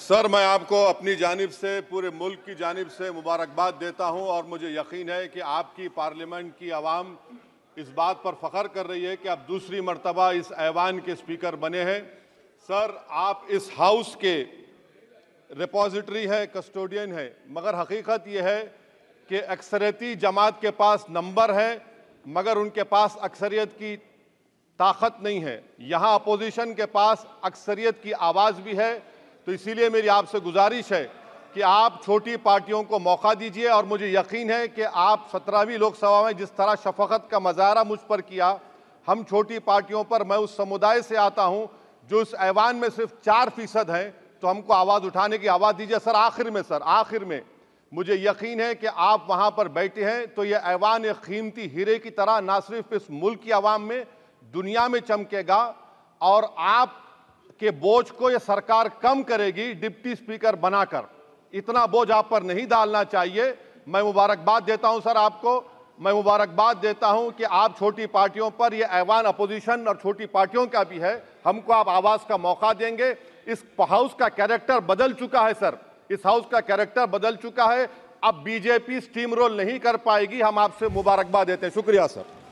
sir मैं आपको अपनी जानब से पूरे मुल्क की जानब से मुबारकबाद देता हूं और मुझे यकीन है कि आपकी पार्लियामेंट की आवाम इस बात पर फ़ख्र कर रही है कि आप दूसरी मरतबा इस ऐवान के स्पीकर बने हैं सर आप इस हाउस के रिपोजिटरी हैं कस्टोडियन हैं मगर हकीकत यह है कि अक्सरती जमात के पास नंबर है मगर उनके पास अक्सरियत की ताकत नहीं है यहाँ अपोजिशन के पास अक्सरियत की आवाज़ भी है तो इसीलिए मेरी आपसे गुजारिश है कि आप छोटी पार्टियों को मौका दीजिए और मुझे यकीन है कि आप सत्रहवीं लोकसभा में जिस तरह शफकत का मजारा मुझ पर किया हम छोटी पार्टियों पर मैं उस समुदाय से आता हूँ जो इस ऐवान में सिर्फ चार फीसद हैं तो हमको आवाज़ उठाने की आवाज़ दीजिए सर आखिर में सर आखिर में मुझे यकीन है कि आप वहाँ पर बैठे हैं तो यह ऐवान एक कीमती हीरे की तरह ना सिर्फ इस मुल्क की आवाम में दुनिया में चमकेगा और आप के बोझ को ये सरकार कम करेगी डिप्टी स्पीकर बनाकर इतना बोझ आप पर नहीं डालना चाहिए मैं मुबारकबाद देता हूं सर आपको मैं मुबारकबाद देता हूं कि आप छोटी पार्टियों पर यह ऐवान अपोजिशन और छोटी पार्टियों का भी है हमको आप आवाज़ का मौका देंगे इस हाउस का कैरेक्टर बदल चुका है सर इस हाउस का कैरेक्टर बदल चुका है अब बीजेपी स्टीम रोल नहीं कर पाएगी हम आपसे मुबारकबाद देते हैं शुक्रिया सर